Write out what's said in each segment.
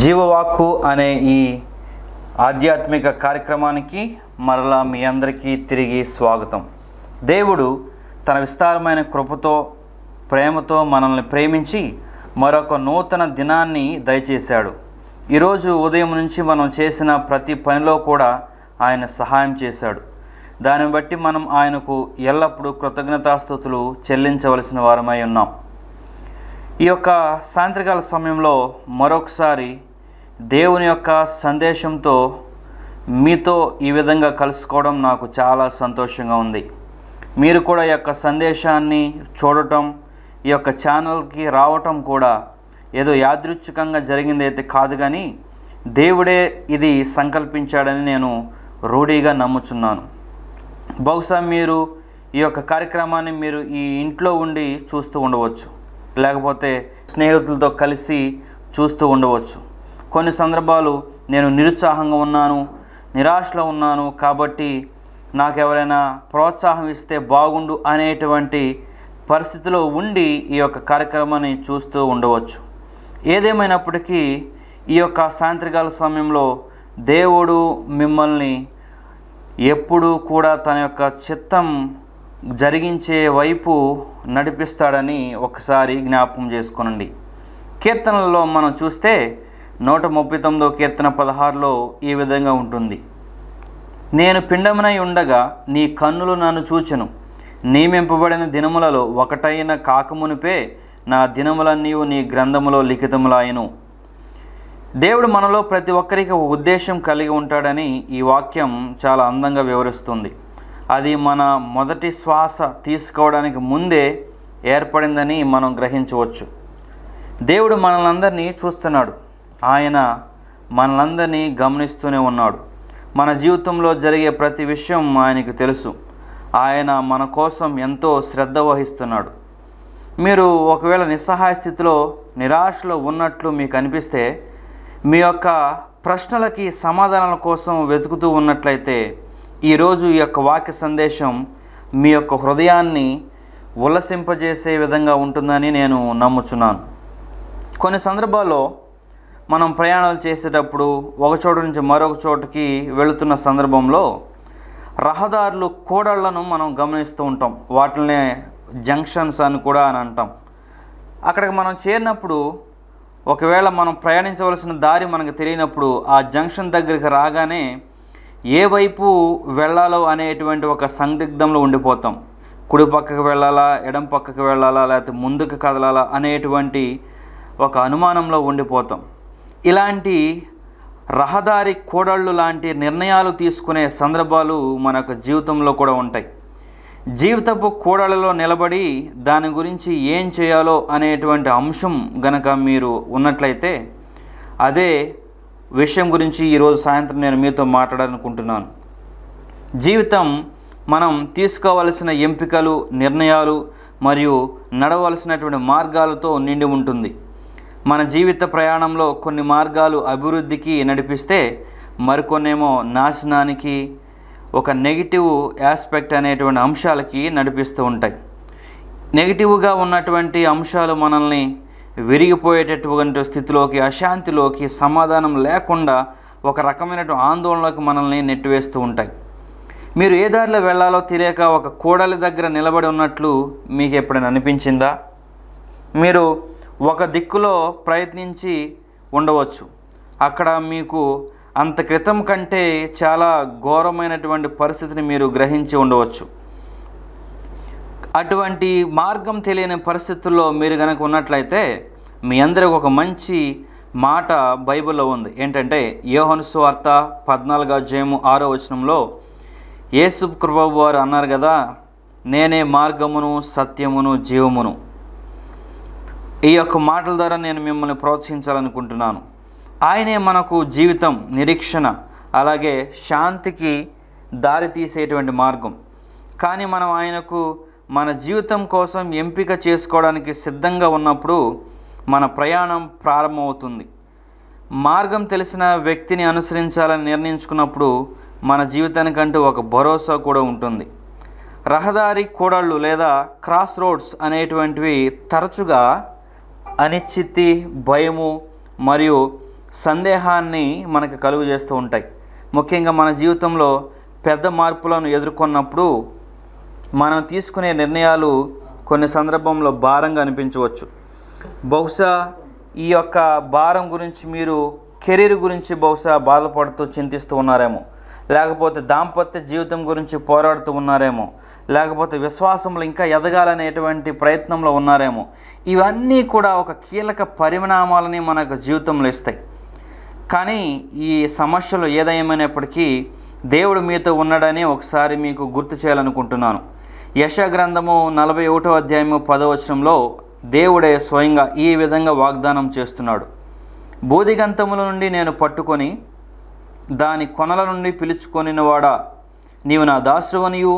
జీవవాక్కు అనే ఈ ఆధ్యాత్మిక కార్యక్రమానికి మరలా మీ అందరికీ తిరిగి స్వాగతం దేవుడు తన విస్తారమైన కృపతో ప్రేమతో మనల్ని ప్రేమించి మరొక నూతన దినాన్ని దయచేశాడు ఈరోజు ఉదయం నుంచి మనం చేసిన ప్రతి పనిలో కూడా ఆయన సహాయం చేశాడు దాన్ని బట్టి మనం ఆయనకు ఎల్లప్పుడూ కృతజ్ఞతాస్థుతులు చెల్లించవలసిన వారమై ఉన్నాం ఈ యొక్క సాయంత్రకాల సమయంలో మరొకసారి దేవుని యొక్క సందేశంతో మీతో ఈ విధంగా కలుసుకోవడం నాకు చాలా సంతోషంగా ఉంది మీరు కూడా ఈ యొక్క సందేశాన్ని చూడటం ఈ యొక్క ఛానల్కి రావటం కూడా ఏదో యాదృచ్ఛికంగా జరిగింది అయితే కాదు కానీ దేవుడే ఇది సంకల్పించాడని నేను రూఢీగా నమ్ముచున్నాను బహుశా మీరు ఈ యొక్క కార్యక్రమాన్ని మీరు ఈ ఇంట్లో ఉండి చూస్తూ ఉండవచ్చు లేకపోతే స్నేహితులతో కలిసి చూస్తూ ఉండవచ్చు కొన్ని సందర్భాలు నేను నిరుత్సాహంగా ఉన్నాను నిరాశలో ఉన్నాను కాబట్టి నాకు ఎవరైనా ప్రోత్సాహం ఇస్తే బాగుండు అనేటువంటి పరిస్థితిలో ఉండి ఈ యొక్క కార్యక్రమాన్ని చూస్తూ ఉండవచ్చు ఏదేమైనప్పటికీ ఈ యొక్క సాయంత్రకాల సమయంలో దేవుడు మిమ్మల్ని ఎప్పుడూ కూడా తన యొక్క చిత్తం జరిగించే వైపు నడిపిస్తాడని ఒకసారి జ్ఞాపకం చేసుకోనండి కీర్తనల్లో మనం చూస్తే నూట ముప్పై తొమ్మిదో కీర్తన పదహారులో ఈ విధంగా ఉంటుంది నేను పిండమునై ఉండగా నీ కన్నులు నన్ను చూచెను నియమింపబడిన దినములలో ఒకటైన కాకమునిపే నా దినములన్నీ నీ గ్రంథములో లిఖితములాయను దేవుడు మనలో ప్రతి ఒక్కరికి ఒక ఉద్దేశం కలిగి ఉంటాడని ఈ వాక్యం చాలా అందంగా వివరిస్తుంది అది మన మొదటి శ్వాస తీసుకోవడానికి ముందే ఏర్పడిందని మనం గ్రహించవచ్చు దేవుడు మనలందరినీ చూస్తున్నాడు ఆయన మనలందరినీ గమనిస్తూనే ఉన్నాడు మన జీవితంలో జరిగే ప్రతి విషయం ఆయనకు తెలుసు ఆయన మన కోసం ఎంతో శ్రద్ధ వహిస్తున్నాడు మీరు ఒకవేళ నిస్సహాయ స్థితిలో నిరాశలో ఉన్నట్లు మీకు అనిపిస్తే మీ యొక్క ప్రశ్నలకి సమాధానాల కోసం వెతుకుతూ ఉన్నట్లయితే ఈరోజు ఈ యొక్క వాక్య సందేశం మీ యొక్క హృదయాన్ని ఉల్లసింపజేసే విధంగా ఉంటుందని నేను నమ్ముచున్నాను కొన్ని సందర్భాల్లో మనం ప్రయాణాలు చేసేటప్పుడు ఒక చోట నుంచి మరొక చోటుకి వెళుతున్న సందర్భంలో రహదారులు కోడళ్లను మనం గమనిస్తూ ఉంటాం వాటినే జంక్షన్స్ అని కూడా అని అంటాం అక్కడికి మనం చేరినప్పుడు ఒకవేళ మనం ప్రయాణించవలసిన దారి మనకు తెలియనప్పుడు ఆ జంక్షన్ దగ్గరికి రాగానే ఏ వైపు వెళ్ళాలో అనేటువంటి ఒక సందిగ్ధంలో ఉండిపోతాం కుడి పక్కకు వెళ్ళాలా ఎడం పక్కకు వెళ్ళాలా లేకపోతే ముందుకు కదలాలా అనేటువంటి ఒక అనుమానంలో ఉండిపోతాం ఇలాంటి రహదారి కోడళ్ళు లాంటి నిర్ణయాలు తీసుకునే సందర్భాలు మనకు జీవితంలో కూడా ఉంటాయి జీవితపు కూడళ్ళలో నిలబడి దాని గురించి ఏం చేయాలో అనేటువంటి అంశం గనక మీరు ఉన్నట్లయితే అదే విషయం గురించి ఈరోజు సాయంత్రం నేను మీతో మాట్లాడాలనుకుంటున్నాను జీవితం మనం తీసుకోవలసిన ఎంపికలు నిర్ణయాలు మరియు నడవలసినటువంటి మార్గాలతో నిండి ఉంటుంది మన జీవిత ప్రయాణంలో కొన్ని మార్గాలు అభివృద్ధికి నడిపిస్తే మరికొన్నేమో నాశనానికి ఒక నెగిటివ్ ఆస్పెక్ట్ అనేటువంటి అంశాలకి నడిపిస్తూ ఉంటాయి నెగిటివ్గా ఉన్నటువంటి అంశాలు మనల్ని విరిగిపోయేటటువంటి స్థితిలోకి అశాంతిలోకి సమాధానం లేకుండా ఒక రకమైనటువంటి ఆందోళనలకు మనల్ని నెట్టివేస్తూ ఉంటాయి మీరు ఏ దారిలో వెళ్ళాలో తెలియక ఒక కోడలి దగ్గర నిలబడి ఉన్నట్లు మీకు ఎప్పుడైనా అనిపించిందా మీరు ఒక దిక్కులో ప్రయత్నించి ఉండవచ్చు అక్కడ మీకు అంత క్రితం కంటే చాలా ఘోరమైనటువంటి పరిస్థితిని మీరు గ్రహించి ఉండవచ్చు అటువంటి మార్గం తెలియని పరిస్థితుల్లో మీరు కనుక ఉన్నట్లయితే మీ అందరికి ఒక మంచి మాట బైబిల్లో ఉంది ఏంటంటే యోహనుసు వార్త పద్నాలుగు అధ్యాయము ఆరో వచనంలో యేసు కృప వారు అన్నారు కదా నేనే మార్గమును సత్యమును జీవమును ఈ యొక్క మాటల ద్వారా నేను మిమ్మల్ని ప్రోత్సహించాలనుకుంటున్నాను ఆయనే మనకు జీవితం నిరీక్షణ అలాగే శాంతికి దారి తీసేటువంటి మార్గం కానీ మనం ఆయనకు మన జీవితం కోసం ఎంపిక చేసుకోవడానికి సిద్ధంగా ఉన్నప్పుడు మన ప్రయాణం ప్రారంభమవుతుంది మార్గం తెలిసిన వ్యక్తిని అనుసరించాలని నిర్ణయించుకున్నప్పుడు మన జీవితానికంటూ ఒక భరోసా కూడా ఉంటుంది రహదారి కూడళ్ళు లేదా క్రాస్ రోడ్స్ అనేటువంటివి తరచుగా అనిశ్చితి భయము మరియు సందేహాన్ని మనకు కలుగు చేస్తూ ఉంటాయి ముఖ్యంగా మన జీవితంలో పెద్ద మార్పులను ఎదుర్కొన్నప్పుడు మనం తీసుకునే నిర్ణయాలు కొన్ని సందర్భంలో భారంగా అనిపించవచ్చు బహుశా ఈ యొక్క భారం గురించి మీరు కెరీర్ గురించి బహుశా బాధపడుతూ చింతిస్తూ ఉన్నారేమో లేకపోతే దాంపత్య జీవితం గురించి పోరాడుతూ ఉన్నారేమో లేకపోతే విశ్వాసములు ఇంకా ఎదగాలనేటువంటి ప్రయత్నంలో ఉన్నారేమో ఇవన్నీ కూడా ఒక కీలక పరిణామాలని మనకు జీవితంలో ఇస్తాయి కానీ ఈ సమస్యలు ఏదైమైనప్పటికీ దేవుడు మీతో ఉన్నాడని ఒకసారి మీకు గుర్తు చేయాలనుకుంటున్నాను యశగ్రంథము నలభై ఒకటో అధ్యాయము పదవచనంలో దేవుడే స్వయంగా ఈ విధంగా వాగ్దానం చేస్తున్నాడు బోధిగంతముల నుండి నేను పట్టుకొని దాని కొనల నుండి వాడా నీవు నా దాసువనియు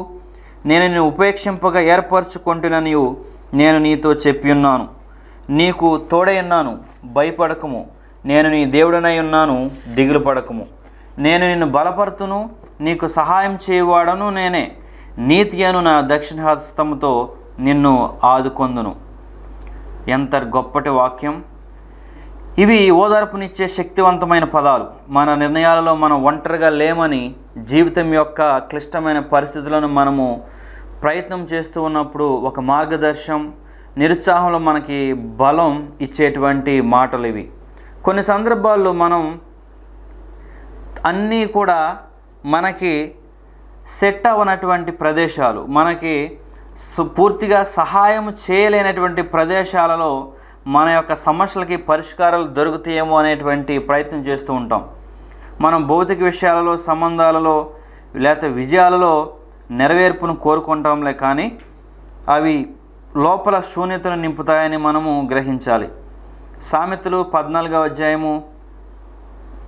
నేను నిన్ను ఉపేక్షింపగా ఏర్పరచుకుంటున్న నేను నీతో చెప్పియున్నాను నీకు ఉన్నాను భయపడకము నేను నీ దేవుడనై ఉన్నాను దిగులు పడకము నేను నిన్ను బలపరుతును నీకు సహాయం చేయవాడను నేనే నీతి అను నా దక్షిణ హస్తముతో నిన్ను ఆదుకొందును ఎంత గొప్పటి వాక్యం ఇవి ఓదార్పునిచ్చే శక్తివంతమైన పదాలు మన నిర్ణయాలలో మనం ఒంటరిగా లేమని జీవితం యొక్క క్లిష్టమైన పరిస్థితులను మనము ప్రయత్నం చేస్తూ ఉన్నప్పుడు ఒక మార్గదర్శనం నిరుత్సాహంలో మనకి బలం ఇచ్చేటువంటి మాటలు ఇవి కొన్ని సందర్భాల్లో మనం అన్నీ కూడా మనకి సెట్ అవ్వనటువంటి ప్రదేశాలు మనకి పూర్తిగా సహాయం చేయలేనటువంటి ప్రదేశాలలో మన యొక్క సమస్యలకి పరిష్కారాలు దొరుకుతాయేమో అనేటువంటి ప్రయత్నం చేస్తూ ఉంటాం మనం భౌతిక విషయాలలో సంబంధాలలో లేకపోతే విజయాలలో నెరవేర్పును కోరుకుంటాంలే కానీ అవి లోపల శూన్యతను నింపుతాయని మనము గ్రహించాలి సామెతలు పద్నాలుగవ అధ్యాయము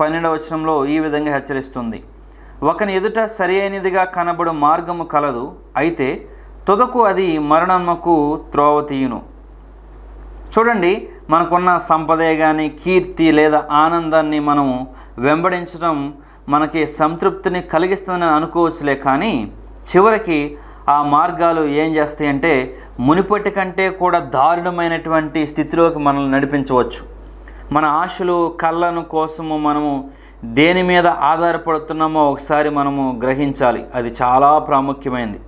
పన్నెండవ వచనంలో ఈ విధంగా హెచ్చరిస్తుంది ఒకని ఎదుట సరి అయినదిగా కనబడు మార్గము కలదు అయితే తుదకు అది మరణముకు త్రోవ తీయును చూడండి మనకున్న సంపదే కానీ కీర్తి లేదా ఆనందాన్ని మనం వెంబడించడం మనకి సంతృప్తిని కలిగిస్తుందని అనుకోవచ్చులే కానీ చివరికి ఆ మార్గాలు ఏం చేస్తాయంటే మునిపటి కంటే కూడా దారుణమైనటువంటి స్థితిలోకి మనల్ని నడిపించవచ్చు మన ఆశలు కళ్ళను కోసము మనము దేని మీద ఆధారపడుతున్నామో ఒకసారి మనము గ్రహించాలి అది చాలా ప్రాముఖ్యమైనది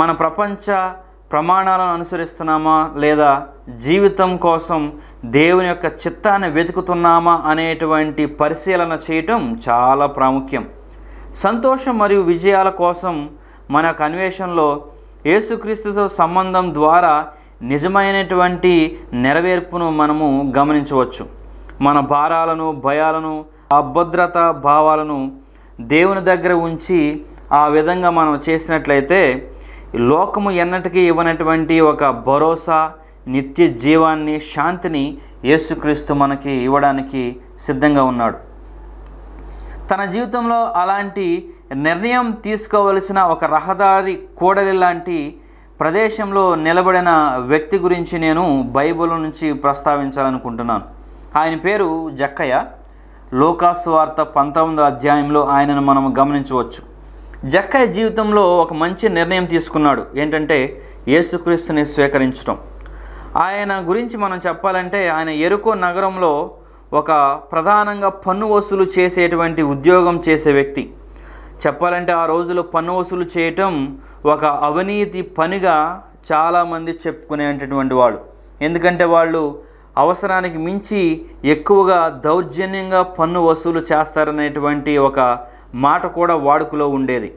మన ప్రపంచ ప్రమాణాలను అనుసరిస్తున్నామా లేదా జీవితం కోసం దేవుని యొక్క చిత్తాన్ని వెతుకుతున్నామా అనేటువంటి పరిశీలన చేయటం చాలా ప్రాముఖ్యం సంతోషం మరియు విజయాల కోసం మన యొక్క అన్వేషణలో యేసుక్రీస్తుతో సంబంధం ద్వారా నిజమైనటువంటి నెరవేర్పును మనము గమనించవచ్చు మన భారాలను భయాలను అభద్రత భావాలను దేవుని దగ్గర ఉంచి ఆ విధంగా మనం చేసినట్లయితే లోకము ఎన్నటికీ ఇవ్వనటువంటి ఒక భరోసా నిత్య జీవాన్ని శాంతిని యేసుక్రీస్తు మనకి ఇవ్వడానికి సిద్ధంగా ఉన్నాడు తన జీవితంలో అలాంటి నిర్ణయం తీసుకోవలసిన ఒక రహదారి కూడలి లాంటి ప్రదేశంలో నిలబడిన వ్యక్తి గురించి నేను బైబిల్ నుంచి ప్రస్తావించాలనుకుంటున్నాను ఆయన పేరు జక్కయ్య లోకాసు వార్త పంతొమ్మిదో అధ్యాయంలో ఆయనను మనం గమనించవచ్చు జక్కయ్య జీవితంలో ఒక మంచి నిర్ణయం తీసుకున్నాడు ఏంటంటే యేసుక్రీస్తుని స్వీకరించడం ఆయన గురించి మనం చెప్పాలంటే ఆయన ఎరుకో నగరంలో ఒక ప్రధానంగా పన్ను వసూలు చేసేటువంటి ఉద్యోగం చేసే వ్యక్తి చెప్పాలంటే ఆ రోజులో పన్ను వసూలు చేయటం ఒక అవినీతి పనిగా చాలామంది చెప్పుకునేటటువంటి వాళ్ళు ఎందుకంటే వాళ్ళు అవసరానికి మించి ఎక్కువగా దౌర్జన్యంగా పన్ను వసూలు చేస్తారనేటువంటి ఒక మాట కూడా వాడుకలో ఉండేది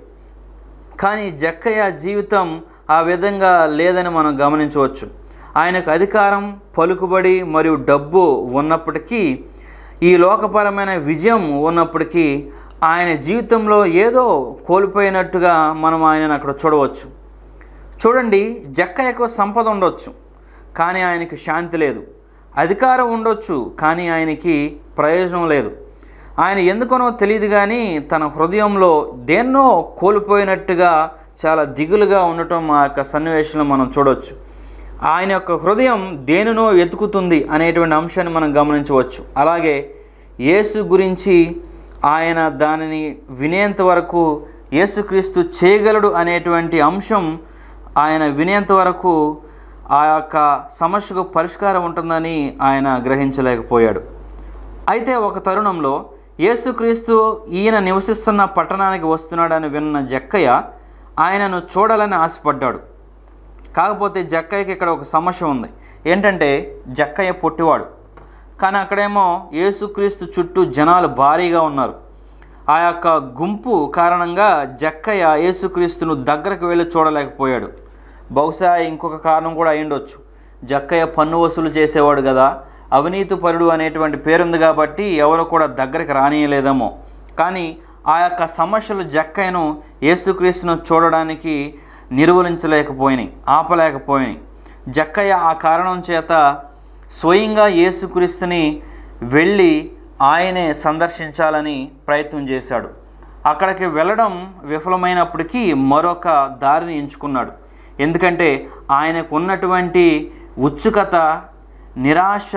కానీ జక్కయ్య జీవితం ఆ విధంగా లేదని మనం గమనించవచ్చు ఆయనకు అధికారం పలుకుబడి మరియు డబ్బు ఉన్నప్పటికీ ఈ లోకపరమైన విజయం ఉన్నప్పటికీ ఆయన జీవితంలో ఏదో కోల్పోయినట్టుగా మనం ఆయనను అక్కడ చూడవచ్చు చూడండి జక్క ఎక్కువ సంపద ఉండొచ్చు కానీ ఆయనకి శాంతి లేదు అధికారం ఉండొచ్చు కానీ ఆయనకి ప్రయోజనం లేదు ఆయన ఎందుకనో తెలియదు కానీ తన హృదయంలో దేన్నో కోల్పోయినట్టుగా చాలా దిగులుగా ఉండటం ఆ యొక్క సన్నివేశంలో మనం చూడవచ్చు ఆయన యొక్క హృదయం దేనినో వెతుకుతుంది అనేటువంటి అంశాన్ని మనం గమనించవచ్చు అలాగే యేసు గురించి ఆయన దానిని వినేంత వరకు యేసుక్రీస్తు చేయగలడు అనేటువంటి అంశం ఆయన వినేంత వరకు ఆ యొక్క సమస్యకు పరిష్కారం ఉంటుందని ఆయన గ్రహించలేకపోయాడు అయితే ఒక తరుణంలో యేసుక్రీస్తు ఈయన నివసిస్తున్న పట్టణానికి వస్తున్నాడని విన్న జక్కయ్య ఆయనను చూడాలని ఆశపడ్డాడు కాకపోతే జక్కయ్యకి ఇక్కడ ఒక సమస్య ఉంది ఏంటంటే జక్కయ్య పొట్టివాడు కానీ అక్కడేమో యేసుక్రీస్తు చుట్టూ జనాలు భారీగా ఉన్నారు ఆ యొక్క గుంపు కారణంగా జక్కయ్య యేసుక్రీస్తును దగ్గరకు వెళ్ళి చూడలేకపోయాడు బహుశా ఇంకొక కారణం కూడా అయ్యుండొచ్చు జక్కయ్య పన్ను వసూలు చేసేవాడు కదా అవినీతి పరుడు అనేటువంటి పేరుంది కాబట్టి ఎవరు కూడా దగ్గరికి రానియలేదేమో కానీ ఆ యొక్క సమస్యలు జక్కయ్యను యేసుక్రీస్తును చూడడానికి నిర్వహించలేకపోయినాయి ఆపలేకపోయినాయి జక్కయ్య ఆ కారణం చేత స్వయంగా యేసుక్రీస్తుని వెళ్ళి ఆయనే సందర్శించాలని ప్రయత్నం చేశాడు అక్కడికి వెళ్ళడం విఫలమైనప్పటికీ మరొక దారిని ఎంచుకున్నాడు ఎందుకంటే ఆయనకు ఉన్నటువంటి ఉత్సుకత నిరాశ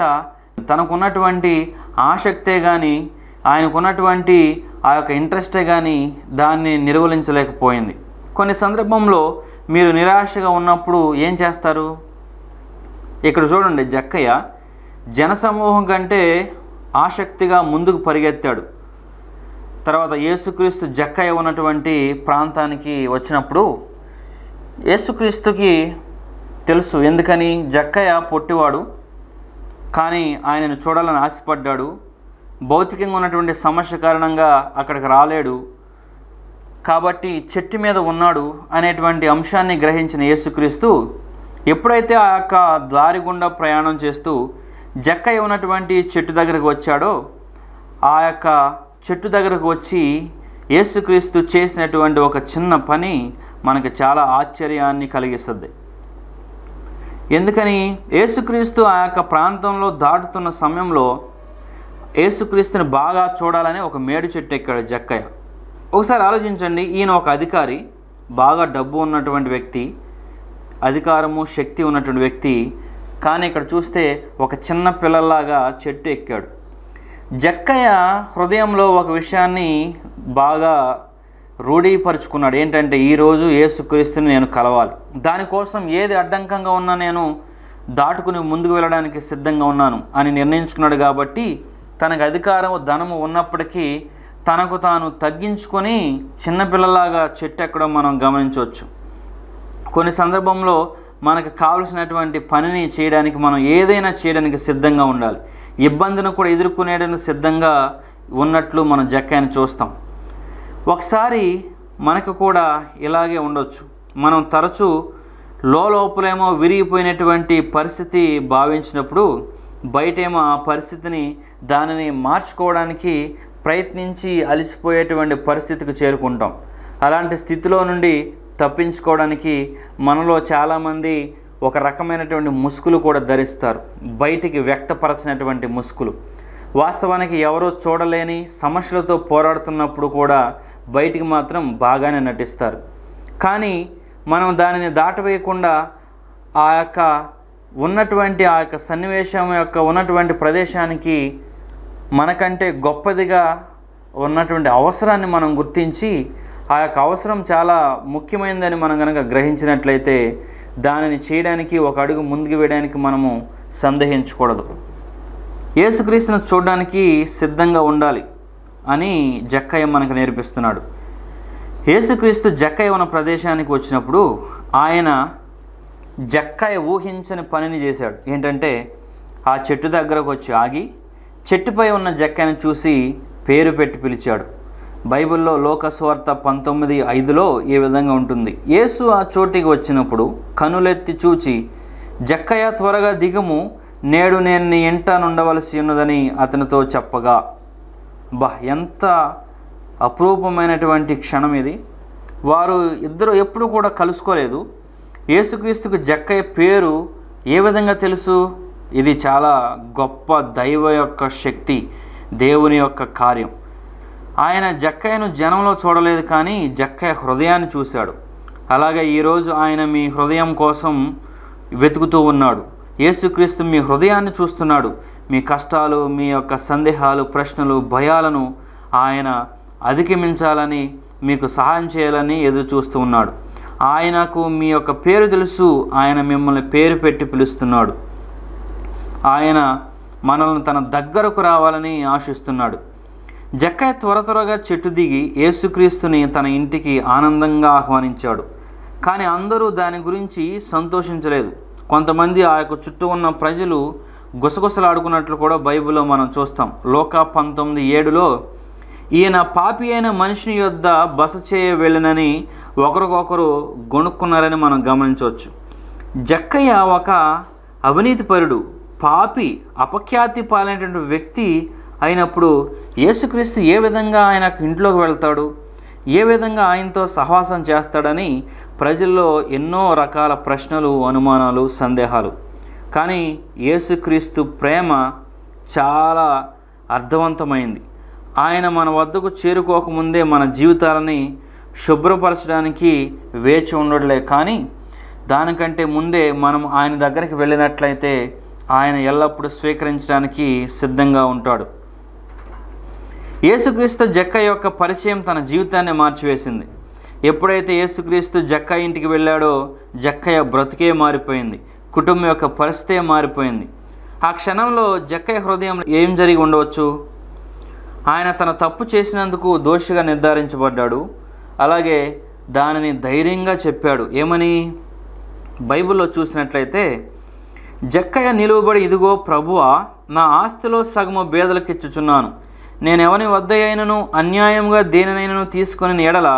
తనకున్నటువంటి ఆసక్తే కానీ ఆయనకున్నటువంటి ఆ యొక్క ఇంట్రెస్టే కానీ దాన్ని నిర్వహించలేకపోయింది కొన్ని సందర్భంలో మీరు నిరాశగా ఉన్నప్పుడు ఏం చేస్తారు ఇక్కడ చూడండి జక్కయ్య జనసమూహం కంటే ఆసక్తిగా ముందుకు పరిగెత్తాడు తర్వాత యేసుక్రీస్తు జక్కయ్య ఉన్నటువంటి ప్రాంతానికి వచ్చినప్పుడు యేసుక్రీస్తుకి తెలుసు ఎందుకని జక్కయ్య పొట్టివాడు కానీ ఆయనను చూడాలని ఆశపడ్డాడు భౌతికంగా ఉన్నటువంటి సమస్య కారణంగా అక్కడికి రాలేడు కాబట్టి చెట్టు మీద ఉన్నాడు అనేటువంటి అంశాన్ని గ్రహించిన యేసుక్రీస్తు ఎప్పుడైతే ఆ యొక్క దారి గుండా ప్రయాణం చేస్తూ జక్కయ్య ఉన్నటువంటి చెట్టు దగ్గరకు వచ్చాడో ఆ యొక్క చెట్టు దగ్గరకు వచ్చి యేసుక్రీస్తు చేసినటువంటి ఒక చిన్న పని మనకు చాలా ఆశ్చర్యాన్ని కలిగిస్తుంది ఎందుకని యేసుక్రీస్తు ఆ యొక్క ప్రాంతంలో దాటుతున్న సమయంలో యేసుక్రీస్తుని బాగా చూడాలని ఒక మేడు చెట్టు ఎక్కాడు జక్కయ్య ఒకసారి ఆలోచించండి ఈయన ఒక అధికారి బాగా డబ్బు ఉన్నటువంటి వ్యక్తి అధికారము శక్తి ఉన్నటువంటి వ్యక్తి కానీ ఇక్కడ చూస్తే ఒక చిన్న పిల్లల్లాగా చెట్టు ఎక్కాడు జక్కయ్య హృదయంలో ఒక విషయాన్ని బాగా రూఢీపరుచుకున్నాడు ఏంటంటే ఈరోజు ఏసుక్రీస్తుని నేను కలవాలి దానికోసం ఏది అడ్డంకంగా ఉన్నా నేను దాటుకుని ముందుకు వెళ్ళడానికి సిద్ధంగా ఉన్నాను అని నిర్ణయించుకున్నాడు కాబట్టి తనకు అధికారము ధనము ఉన్నప్పటికీ తనకు తాను తగ్గించుకొని చిన్నపిల్లలాగా చెట్టు ఎక్కడం మనం గమనించవచ్చు కొన్ని సందర్భంలో మనకు కావలసినటువంటి పనిని చేయడానికి మనం ఏదైనా చేయడానికి సిద్ధంగా ఉండాలి ఇబ్బందిని కూడా ఎదుర్కొనేడానికి సిద్ధంగా ఉన్నట్లు మనం జక్కాయని చూస్తాం ఒకసారి మనకు కూడా ఇలాగే ఉండొచ్చు మనం తరచూ లోపలేమో విరిగిపోయినటువంటి పరిస్థితి భావించినప్పుడు బయటేమో ఆ పరిస్థితిని దానిని మార్చుకోవడానికి ప్రయత్నించి అలసిపోయేటువంటి పరిస్థితికి చేరుకుంటాం అలాంటి స్థితిలో నుండి తప్పించుకోవడానికి మనలో చాలామంది ఒక రకమైనటువంటి ముసుగులు కూడా ధరిస్తారు బయటికి వ్యక్తపరచినటువంటి ముసుగులు వాస్తవానికి ఎవరో చూడలేని సమస్యలతో పోరాడుతున్నప్పుడు కూడా బయటికి మాత్రం బాగానే నటిస్తారు కానీ మనం దానిని దాటవేయకుండా ఆ యొక్క ఉన్నటువంటి ఆ యొక్క సన్నివేశం యొక్క ఉన్నటువంటి ప్రదేశానికి మనకంటే గొప్పదిగా ఉన్నటువంటి అవసరాన్ని మనం గుర్తించి ఆ యొక్క అవసరం చాలా ముఖ్యమైనదని మనం కనుక గ్రహించినట్లయితే దానిని చేయడానికి ఒక అడుగు ముందుకు వేయడానికి మనము సందేహించకూడదు యేసుక్రీస్తును చూడడానికి సిద్ధంగా ఉండాలి అని జక్కయ్య మనకు నేర్పిస్తున్నాడు యేసుక్రీస్తు జక్కయ్య ఉన్న ప్రదేశానికి వచ్చినప్పుడు ఆయన జక్కయ్య ఊహించని పనిని చేశాడు ఏంటంటే ఆ చెట్టు దగ్గరకు వచ్చి ఆగి చెట్టుపై ఉన్న జక్కను చూసి పేరు పెట్టి పిలిచాడు బైబిల్లో లోకస్వార్త పంతొమ్మిది ఐదులో ఈ విధంగా ఉంటుంది యేసు ఆ చోటికి వచ్చినప్పుడు కనులెత్తి చూచి జక్కయ్య త్వరగా దిగుము నేడు నేను నీ ఇంట నుండవలసి ఉన్నదని అతనితో చెప్పగా బహ్ ఎంత అపురూపమైనటువంటి క్షణం ఇది వారు ఇద్దరు ఎప్పుడూ కూడా కలుసుకోలేదు యేసుక్రీస్తుకు జక్కయ్య పేరు ఏ విధంగా తెలుసు ఇది చాలా గొప్ప దైవ యొక్క శక్తి దేవుని యొక్క కార్యం ఆయన జక్కయ్యను జనంలో చూడలేదు కానీ జక్కయ్య హృదయాన్ని చూశాడు అలాగే ఈరోజు ఆయన మీ హృదయం కోసం వెతుకుతూ ఉన్నాడు యేసుక్రీస్తు మీ హృదయాన్ని చూస్తున్నాడు మీ కష్టాలు మీ యొక్క సందేహాలు ప్రశ్నలు భయాలను ఆయన అధిగమించాలని మీకు సహాయం చేయాలని ఎదురు చూస్తూ ఉన్నాడు ఆయనకు మీ యొక్క పేరు తెలుసు ఆయన మిమ్మల్ని పేరు పెట్టి పిలుస్తున్నాడు ఆయన మనల్ని తన దగ్గరకు రావాలని ఆశిస్తున్నాడు జక్కయ్య త్వర త్వరగా చెట్టు దిగి యేసుక్రీస్తుని తన ఇంటికి ఆనందంగా ఆహ్వానించాడు కానీ అందరూ దాని గురించి సంతోషించలేదు కొంతమంది ఆ యొక్క చుట్టూ ఉన్న ప్రజలు గుసగుసలాడుకున్నట్లు కూడా బైబిల్లో మనం చూస్తాం లోకా పంతొమ్మిది ఏడులో ఈయన పాపి అయిన మనిషిని యొద్ బస చేయ వెళ్ళినని ఒకరికొకరు గొనుక్కున్నారని మనం గమనించవచ్చు జక్కయ్య ఒక అవినీతిపరుడు పాపి అపఖ్యాతి పాలైనటువంటి వ్యక్తి అయినప్పుడు యేసుక్రీస్తు ఏ విధంగా ఆయన ఇంట్లోకి వెళ్తాడు ఏ విధంగా ఆయనతో సహవాసం చేస్తాడని ప్రజల్లో ఎన్నో రకాల ప్రశ్నలు అనుమానాలు సందేహాలు కానీ యేసుక్రీస్తు ప్రేమ చాలా అర్థవంతమైంది ఆయన మన వద్దకు చేరుకోకముందే మన జీవితాలని శుభ్రపరచడానికి వేచి ఉండడలే కానీ దానికంటే ముందే మనం ఆయన దగ్గరికి వెళ్ళినట్లయితే ఆయన ఎల్లప్పుడూ స్వీకరించడానికి సిద్ధంగా ఉంటాడు యేసుక్రీస్తు జక్క యొక్క పరిచయం తన జీవితాన్ని మార్చివేసింది ఎప్పుడైతే యేసుక్రీస్తు జక్క ఇంటికి వెళ్ళాడో జక్కయ్య బ్రతికే మారిపోయింది కుటుంబం యొక్క పరిస్థితే మారిపోయింది ఆ క్షణంలో జక్కయ్య హృదయం ఏం జరిగి ఉండవచ్చు ఆయన తన తప్పు చేసినందుకు దోషిగా నిర్ధారించబడ్డాడు అలాగే దానిని ధైర్యంగా చెప్పాడు ఏమని బైబిల్లో చూసినట్లయితే జక్కయ్య నిలువబడి ఇదిగో ప్రభువా నా ఆస్తిలో సగము బేదలకిచ్చుచున్నాను నేనెవని వద్ద అయినను అన్యాయంగా దేనినైనను తీసుకుని ఎడల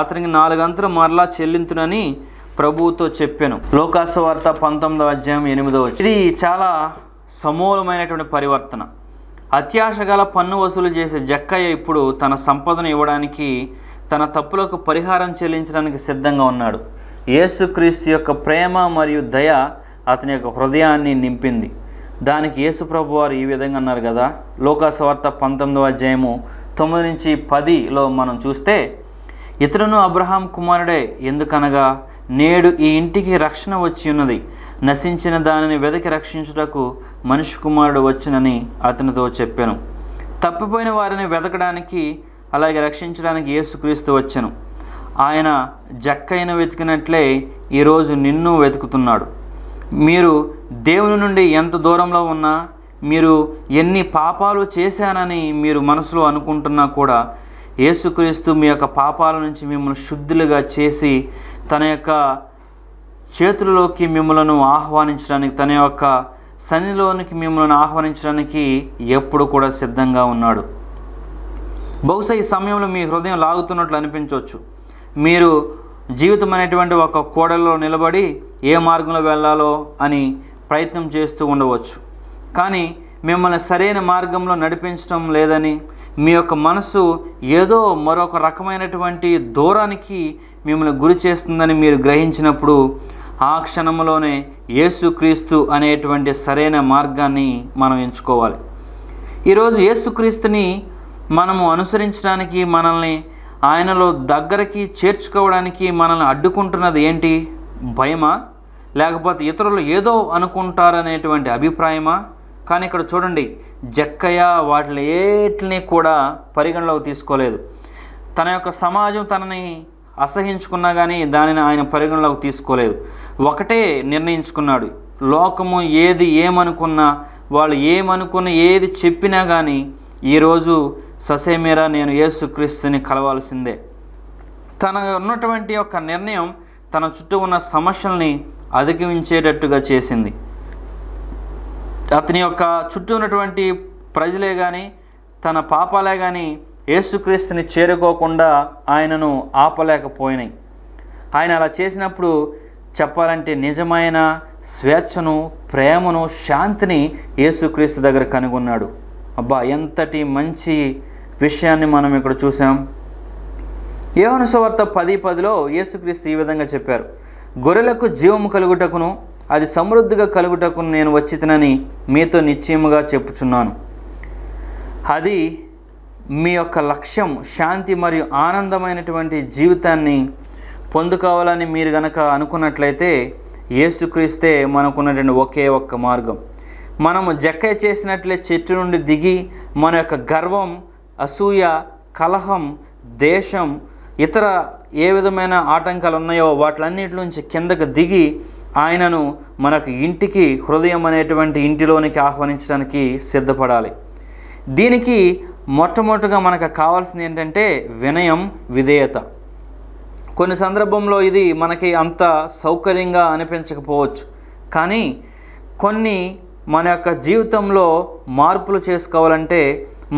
అతనికి నాలుగంతలు మరలా చెల్లింతునని ప్రభువుతో చెప్పాను వార్త పంతొమ్మిదవ అధ్యాయం ఎనిమిదవ ఇది చాలా సమూలమైనటువంటి పరివర్తన అత్యాశ గల పన్ను వసూలు చేసే జక్కయ్య ఇప్పుడు తన సంపదను ఇవ్వడానికి తన తప్పులకు పరిహారం చెల్లించడానికి సిద్ధంగా ఉన్నాడు యేసుక్రీస్తు యొక్క ప్రేమ మరియు దయ అతని యొక్క హృదయాన్ని నింపింది దానికి ప్రభు వారు ఈ విధంగా అన్నారు కదా లోకాసువార్త పంతొమ్మిదవ అధ్యాయము తొమ్మిది నుంచి పదిలో మనం చూస్తే ఇతరును అబ్రహాం కుమారుడే ఎందుకనగా నేడు ఈ ఇంటికి రక్షణ వచ్చి ఉన్నది నశించిన దానిని వెదకి రక్షించుటకు మనిషి కుమారుడు వచ్చినని అతనితో చెప్పాను తప్పిపోయిన వారిని వెతకడానికి అలాగే రక్షించడానికి యేసుక్రీస్తు వచ్చాను ఆయన జక్కైన వెతికినట్లే ఈరోజు నిన్ను వెతుకుతున్నాడు మీరు దేవుని నుండి ఎంత దూరంలో ఉన్నా మీరు ఎన్ని పాపాలు చేశానని మీరు మనసులో అనుకుంటున్నా కూడా యేసుక్రీస్తు మీ యొక్క పాపాల నుంచి మిమ్మల్ని శుద్ధులుగా చేసి తన యొక్క చేతులలోకి మిమ్మలను ఆహ్వానించడానికి తన యొక్క సన్నిలోనికి మిమ్మల్ని ఆహ్వానించడానికి ఎప్పుడు కూడా సిద్ధంగా ఉన్నాడు బహుశా ఈ సమయంలో మీ హృదయం లాగుతున్నట్లు అనిపించవచ్చు మీరు జీవితం అనేటువంటి ఒక కోడలో నిలబడి ఏ మార్గంలో వెళ్ళాలో అని ప్రయత్నం చేస్తూ ఉండవచ్చు కానీ మిమ్మల్ని సరైన మార్గంలో నడిపించడం లేదని మీ యొక్క మనసు ఏదో మరొక రకమైనటువంటి దూరానికి మిమ్మల్ని గురి చేస్తుందని మీరు గ్రహించినప్పుడు ఆ క్షణంలోనే యేసుక్రీస్తు అనేటువంటి సరైన మార్గాన్ని మనం ఎంచుకోవాలి ఈరోజు యేసుక్రీస్తుని మనము అనుసరించడానికి మనల్ని ఆయనలో దగ్గరికి చేర్చుకోవడానికి మనల్ని అడ్డుకుంటున్నది ఏంటి భయమా లేకపోతే ఇతరులు ఏదో అనుకుంటారనేటువంటి అభిప్రాయమా కానీ ఇక్కడ చూడండి జక్కయ్య వాటిని ఏటిని కూడా పరిగణలోకి తీసుకోలేదు తన యొక్క సమాజం తనని అసహించుకున్నా కానీ దానిని ఆయన పరిగణలోకి తీసుకోలేదు ఒకటే నిర్ణయించుకున్నాడు లోకము ఏది ఏమనుకున్నా వాళ్ళు ఏమనుకున్న ఏది చెప్పినా కానీ ఈరోజు ససేమిరా నేను యేసుక్రీస్తుని కలవాల్సిందే తన ఉన్నటువంటి యొక్క నిర్ణయం తన చుట్టూ ఉన్న సమస్యల్ని అధిగమించేటట్టుగా చేసింది అతని యొక్క చుట్టూ ఉన్నటువంటి ప్రజలే కానీ తన పాపాలే కానీ యేసుక్రీస్తుని చేరుకోకుండా ఆయనను ఆపలేకపోయినాయి ఆయన అలా చేసినప్పుడు చెప్పాలంటే నిజమైన స్వేచ్ఛను ప్రేమను శాంతిని యేసుక్రీస్తు దగ్గర కనుగొన్నాడు అబ్బా ఎంతటి మంచి విషయాన్ని మనం ఇక్కడ చూసాం యోహన సువార్త పది పదిలో యేసుక్రీస్తు ఈ విధంగా చెప్పారు గొర్రెలకు జీవము కలుగుటకును అది సమృద్ధిగా కలుగుటకును నేను వచ్చితనని మీతో నిశ్చయముగా చెప్పుచున్నాను అది మీ యొక్క లక్ష్యం శాంతి మరియు ఆనందమైనటువంటి జీవితాన్ని పొందుకోవాలని మీరు గనక అనుకున్నట్లయితే యేసుక్రీస్తే మనకున్నటువంటి ఒకే ఒక్క మార్గం మనము జక్కయ చేసినట్లే చెట్టు నుండి దిగి మన యొక్క గర్వం అసూయ కలహం దేశం ఇతర ఏ విధమైన ఆటంకాలు ఉన్నాయో వాటిలన్నిటి నుంచి కిందకు దిగి ఆయనను మనకు ఇంటికి హృదయం అనేటువంటి ఇంటిలోనికి ఆహ్వానించడానికి సిద్ధపడాలి దీనికి మొట్టమొదటిగా మనకు కావాల్సింది ఏంటంటే వినయం విధేయత కొన్ని సందర్భంలో ఇది మనకి అంత సౌకర్యంగా అనిపించకపోవచ్చు కానీ కొన్ని మన యొక్క జీవితంలో మార్పులు చేసుకోవాలంటే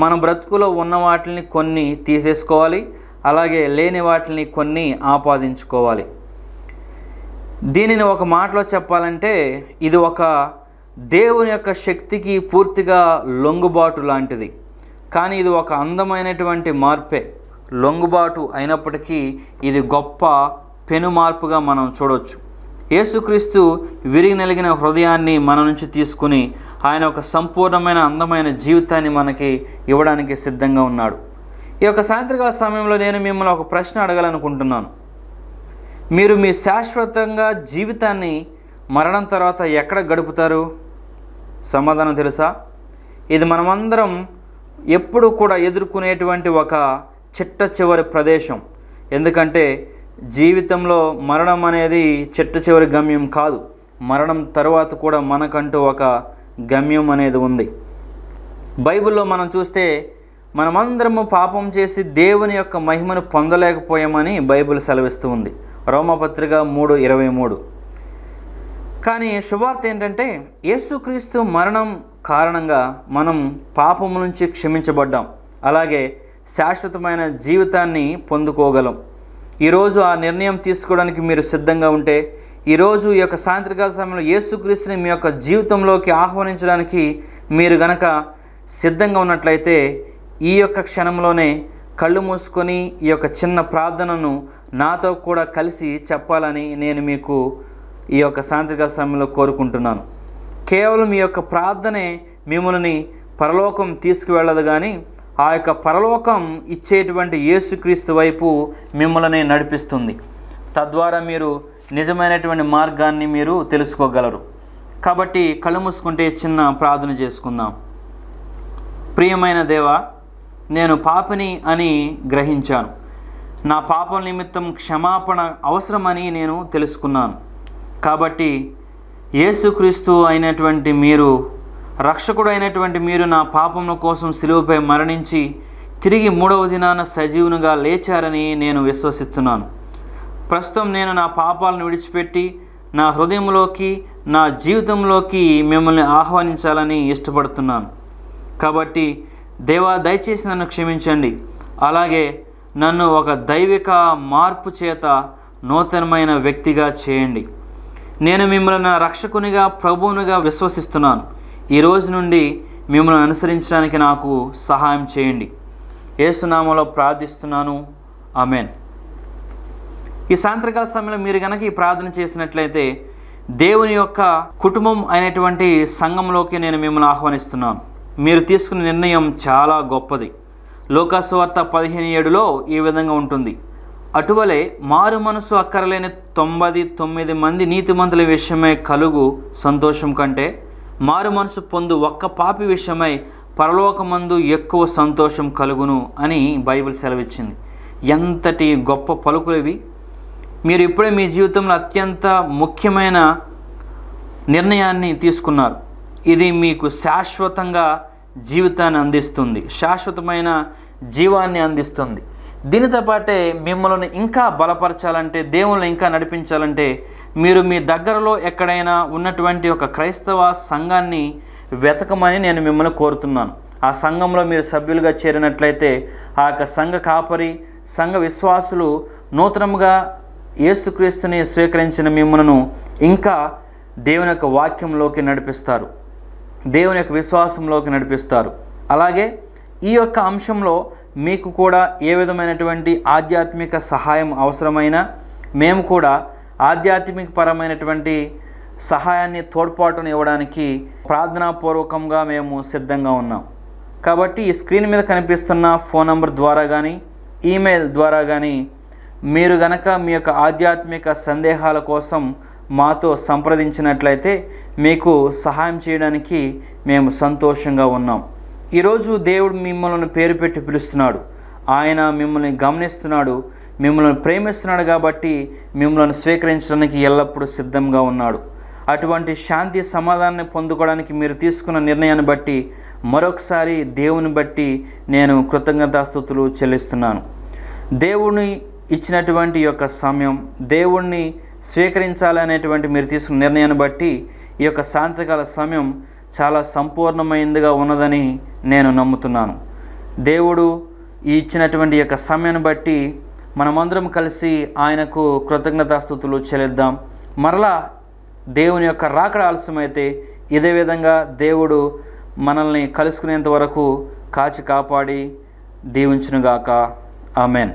మన బ్రతుకులో ఉన్న వాటిని కొన్ని తీసేసుకోవాలి అలాగే లేని వాటిని కొన్ని ఆపాదించుకోవాలి దీనిని ఒక మాటలో చెప్పాలంటే ఇది ఒక దేవుని యొక్క శక్తికి పూర్తిగా లొంగుబాటు లాంటిది కానీ ఇది ఒక అందమైనటువంటి మార్పే లొంగుబాటు అయినప్పటికీ ఇది గొప్ప పెను మార్పుగా మనం చూడవచ్చు యేసుక్రీస్తు విరిగి నలిగిన హృదయాన్ని మన నుంచి తీసుకుని ఆయన ఒక సంపూర్ణమైన అందమైన జీవితాన్ని మనకి ఇవ్వడానికి సిద్ధంగా ఉన్నాడు ఈ యొక్క సాయంత్రకాల సమయంలో నేను మిమ్మల్ని ఒక ప్రశ్న అడగాలనుకుంటున్నాను మీరు మీ శాశ్వతంగా జీవితాన్ని మరణం తర్వాత ఎక్కడ గడుపుతారు సమాధానం తెలుసా ఇది మనమందరం ఎప్పుడు కూడా ఎదుర్కొనేటువంటి ఒక చిట్ట చివరి ప్రదేశం ఎందుకంటే జీవితంలో మరణం అనేది చెట్టు చివరి గమ్యం కాదు మరణం తరువాత కూడా మనకంటూ ఒక గమ్యం అనేది ఉంది బైబిల్లో మనం చూస్తే మనమందరము పాపం చేసి దేవుని యొక్క మహిమను పొందలేకపోయామని బైబిల్ సెలవిస్తూ ఉంది రోమపత్రిక మూడు ఇరవై మూడు కానీ శుభార్త ఏంటంటే యేసుక్రీస్తు మరణం కారణంగా మనం పాపం నుంచి క్షమించబడ్డాం అలాగే శాశ్వతమైన జీవితాన్ని పొందుకోగలం ఈరోజు ఆ నిర్ణయం తీసుకోవడానికి మీరు సిద్ధంగా ఉంటే ఈరోజు ఈ యొక్క సాయంత్రకాల సమయంలో యేసుక్రీస్తుని మీ యొక్క జీవితంలోకి ఆహ్వానించడానికి మీరు గనక సిద్ధంగా ఉన్నట్లయితే ఈ యొక్క క్షణంలోనే కళ్ళు మూసుకొని ఈ యొక్క చిన్న ప్రార్థనను నాతో కూడా కలిసి చెప్పాలని నేను మీకు ఈ యొక్క సాయంత్రకాల సమయంలో కోరుకుంటున్నాను కేవలం ఈ యొక్క ప్రార్థనే మిమ్మల్ని పరలోకం తీసుకువెళ్ళదు కానీ ఆ యొక్క పరలోకం ఇచ్చేటువంటి యేసుక్రీస్తు వైపు మిమ్మల్ని నడిపిస్తుంది తద్వారా మీరు నిజమైనటువంటి మార్గాన్ని మీరు తెలుసుకోగలరు కాబట్టి కళ్ళు మూసుకుంటే చిన్న ప్రార్థన చేసుకుందాం ప్రియమైన దేవ నేను పాపిని అని గ్రహించాను నా పాపం నిమిత్తం క్షమాపణ అవసరమని నేను తెలుసుకున్నాను కాబట్టి యేసుక్రీస్తు అయినటువంటి మీరు రక్షకుడైనటువంటి మీరు నా పాపముల కోసం సిలువపై మరణించి తిరిగి మూడవ దినాన సజీవునిగా లేచారని నేను విశ్వసిస్తున్నాను ప్రస్తుతం నేను నా పాపాలను విడిచిపెట్టి నా హృదయంలోకి నా జీవితంలోకి మిమ్మల్ని ఆహ్వానించాలని ఇష్టపడుతున్నాను కాబట్టి దేవా దయచేసి నన్ను క్షమించండి అలాగే నన్ను ఒక దైవిక మార్పు చేత నూతనమైన వ్యక్తిగా చేయండి నేను మిమ్మల్ని నా రక్షకునిగా ప్రభువునిగా విశ్వసిస్తున్నాను ఈరోజు నుండి మిమ్మల్ని అనుసరించడానికి నాకు సహాయం చేయండి ఏసునామంలో ప్రార్థిస్తున్నాను అమెన్ ఈ సాయంత్రకాల సమయంలో మీరు కనుక ఈ ప్రార్థన చేసినట్లయితే దేవుని యొక్క కుటుంబం అయినటువంటి సంఘంలోకి నేను మిమ్మల్ని ఆహ్వానిస్తున్నాను మీరు తీసుకున్న నిర్ణయం చాలా గొప్పది లోకాసువార్త పదిహేను ఏడులో ఈ విధంగా ఉంటుంది అటువలే మారు మనసు అక్కరలేని తొంభై తొమ్మిది మంది నీతిమంతుల విషయమే కలుగు సంతోషం కంటే మారు మనసు పొందు ఒక్క పాపి విషయమై పరలోకమందు ఎక్కువ సంతోషం కలుగును అని బైబిల్ సెలవిచ్చింది ఎంతటి గొప్ప పలుకులు మీరు ఇప్పుడే మీ జీవితంలో అత్యంత ముఖ్యమైన నిర్ణయాన్ని తీసుకున్నారు ఇది మీకు శాశ్వతంగా జీవితాన్ని అందిస్తుంది శాశ్వతమైన జీవాన్ని అందిస్తుంది దీనితో పాటే మిమ్మల్ని ఇంకా బలపరచాలంటే దేవుళ్ళని ఇంకా నడిపించాలంటే మీరు మీ దగ్గరలో ఎక్కడైనా ఉన్నటువంటి ఒక క్రైస్తవ సంఘాన్ని వెతకమని నేను మిమ్మల్ని కోరుతున్నాను ఆ సంఘంలో మీరు సభ్యులుగా చేరినట్లయితే ఆ యొక్క సంఘ కాపరి సంఘ విశ్వాసులు నూతనముగా యేసుక్రీస్తుని స్వీకరించిన మిమ్మల్ని ఇంకా దేవుని యొక్క వాక్యంలోకి నడిపిస్తారు దేవుని యొక్క విశ్వాసంలోకి నడిపిస్తారు అలాగే ఈ యొక్క అంశంలో మీకు కూడా ఏ విధమైనటువంటి ఆధ్యాత్మిక సహాయం అవసరమైనా మేము కూడా ఆధ్యాత్మిక పరమైనటువంటి సహాయాన్ని తోడ్పాటును ఇవ్వడానికి ప్రార్థనాపూర్వకంగా మేము సిద్ధంగా ఉన్నాం కాబట్టి ఈ స్క్రీన్ మీద కనిపిస్తున్న ఫోన్ నంబర్ ద్వారా కానీ ఈమెయిల్ ద్వారా కానీ మీరు గనక మీ యొక్క ఆధ్యాత్మిక సందేహాల కోసం మాతో సంప్రదించినట్లయితే మీకు సహాయం చేయడానికి మేము సంతోషంగా ఉన్నాం ఈరోజు దేవుడు మిమ్మల్ని పేరు పెట్టి పిలుస్తున్నాడు ఆయన మిమ్మల్ని గమనిస్తున్నాడు మిమ్మల్ని ప్రేమిస్తున్నాడు కాబట్టి మిమ్మల్ని స్వీకరించడానికి ఎల్లప్పుడూ సిద్ధంగా ఉన్నాడు అటువంటి శాంతి సమాధానాన్ని పొందుకోవడానికి మీరు తీసుకున్న నిర్ణయాన్ని బట్టి మరొకసారి దేవుని బట్టి నేను కృతజ్ఞతాస్థుతులు చెల్లిస్తున్నాను దేవుని ఇచ్చినటువంటి యొక్క సమయం దేవుణ్ణి స్వీకరించాలనేటువంటి మీరు తీసుకున్న నిర్ణయాన్ని బట్టి ఈ యొక్క సాయంత్రకాల సమయం చాలా సంపూర్ణమైందిగా ఉన్నదని నేను నమ్ముతున్నాను దేవుడు ఈ ఇచ్చినటువంటి యొక్క సమయాన్ని బట్టి మనమందరం కలిసి ఆయనకు కృతజ్ఞతాస్థుతులు చెల్లిద్దాం మరలా దేవుని యొక్క రాకడ ఆలస్యమైతే ఇదే విధంగా దేవుడు మనల్ని కలుసుకునేంత వరకు కాచి కాపాడి దీవించునుగాక ఆమెన్